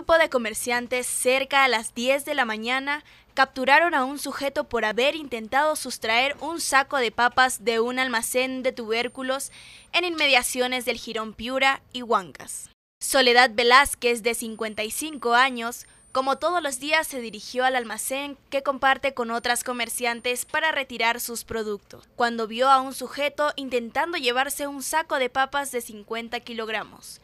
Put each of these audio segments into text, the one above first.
grupo de comerciantes cerca a las 10 de la mañana capturaron a un sujeto por haber intentado sustraer un saco de papas de un almacén de tubérculos en inmediaciones del jirón Piura y Huancas. Soledad Velázquez, de 55 años, como todos los días se dirigió al almacén que comparte con otras comerciantes para retirar sus productos, cuando vio a un sujeto intentando llevarse un saco de papas de 50 kilogramos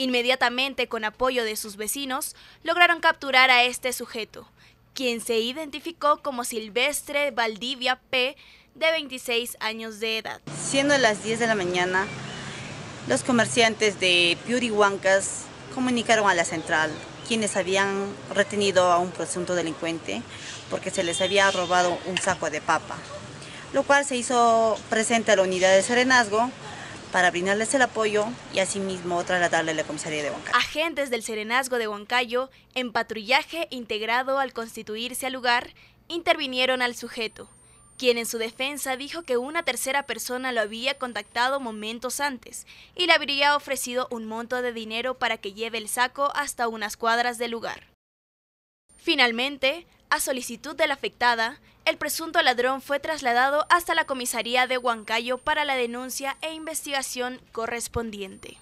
Inmediatamente, con apoyo de sus vecinos, lograron capturar a este sujeto, quien se identificó como Silvestre Valdivia P., de 26 años de edad. Siendo las 10 de la mañana, los comerciantes de Huancas comunicaron a la central quienes habían retenido a un presunto delincuente porque se les había robado un saco de papa, lo cual se hizo presente a la unidad de serenazgo, para brindarles el apoyo y asimismo trasladarle a la comisaría de Huancayo. Agentes del Serenazgo de Huancayo, en patrullaje integrado al constituirse al lugar, intervinieron al sujeto, quien en su defensa dijo que una tercera persona lo había contactado momentos antes y le habría ofrecido un monto de dinero para que lleve el saco hasta unas cuadras del lugar. Finalmente, a solicitud de la afectada, el presunto ladrón fue trasladado hasta la comisaría de Huancayo para la denuncia e investigación correspondiente.